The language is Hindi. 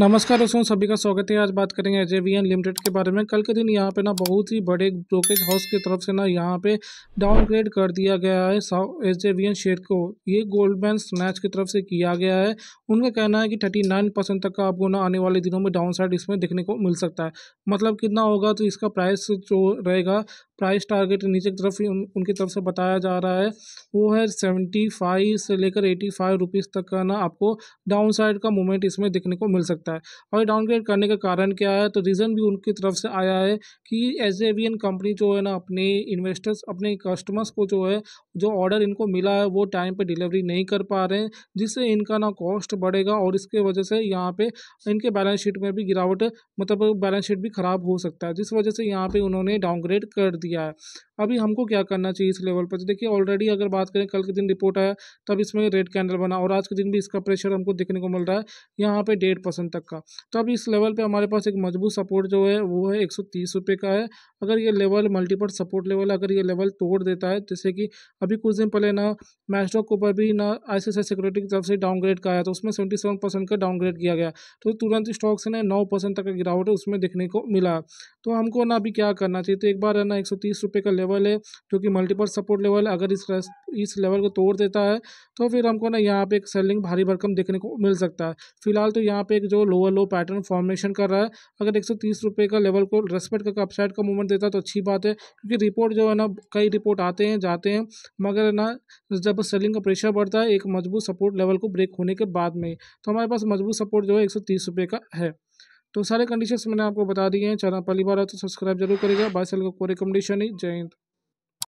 नमस्कार दोस्तों सभी का स्वागत है आज बात करेंगे एच लिमिटेड के बारे में कल के दिन यहाँ पे ना बहुत ही बड़े ब्रोकेज हाउस की तरफ से ना यहाँ पे डाउनग्रेड कर दिया गया है एच शेयर को ये गोल्डमैन स्नैच की तरफ से किया गया है उनका कहना है कि थर्टी नाइन परसेंट तक का आपको ना आने वाले दिनों में डाउन साइड इसमें देखने को मिल सकता है मतलब कितना होगा तो इसका प्राइस जो रहेगा प्राइस टारगेट नीचे की तरफ उन, उनकी तरफ से बताया जा रहा है वो है सेवेंटी फाइव से लेकर एटी फाइव रुपीज़ तक का ना आपको डाउन साइड का मूवमेंट इसमें देखने को मिल सकता है और डाउनग्रेड करने का कारण क्या है तो रीज़न भी उनकी तरफ से आया है कि एज एन कंपनी जो है ना अपने इन्वेस्टर्स अपने कस्टमर्स को जो है जो ऑर्डर इनको मिला है वो टाइम पर डिलीवरी नहीं कर पा रहे हैं जिससे इनका ना कॉस्ट बढ़ेगा और इसके वजह से यहाँ पर इनके बैलेंस शीट में भी गिरावट मतलब बैलेंस शीट भी ख़राब हो सकता है जिस वजह से यहाँ पर उन्होंने डाउनग्रेड कर दिया है अभी हमको क्या करना चाहिए इस लेवल पर देखिए ऑलरेडी अगर बात करें कल के दिन रिपोर्ट आया तब इसमें रेड कैंडल बना और आज के दिन भी इसका प्रेशर हमको देखने को मिल रहा है यहाँ पे डेढ़ परसेंट तक का तो अब इस लेवल पे हमारे पास एक मजबूत सपोर्ट जो है वो है एक सौ का है अगर ये लेवल मल्टीपल सपोर्ट लेवल अगर ये लेवल तोड़ देता है जैसे कि अभी कुछ दिन पहले ना मैस्टॉक के ऊपर भी ना आई सिक्योरिटी की तरफ से डाउनग्रेड का आया तो उसमें सेवेंटी सेवन परसेंट का डाउनग्रेड किया गया तो तुरंत स्टॉक से ना नौ परसेंट तक का गिरावट है उसमें देखने को मिला तो हमको ना अभी क्या करना चाहिए तो एक बार है ना एक का लेवल है जो कि मल्टीपल सपोर्ट लेवल अगर इस इस लेवल को तोड़ देता है तो फिर हमको ना यहाँ पे एक सेलिंग भारी भरकम देखने को मिल सकता है फिलहाल तो यहाँ पे एक जो लोअर लो पैटर्न फॉर्मेशन कर रहा है अगर एक रुपए का लेवल को रेस्पेक्ट करके अपसाइड का मूवमेंट देता है तो अच्छी बात है क्योंकि रिपोर्ट जो है ना कई रिपोर्ट आते हैं जाते हैं मगर ना जब सेलिंग का प्रेशर बढ़ता है एक मजबूत सपोर्ट लेवल को ब्रेक होने के बाद में तो हमारे पास मजबूत सपोर्ट जो है एक सौ तीस रुपये का है तो सारे कंडीशंस मैंने आपको बता दिए हैं चैनल पहली बार है तो सब्सक्राइब जरूर करेगा बाय सेल का कोई रिकमेंडेशन नहीं जय हिंद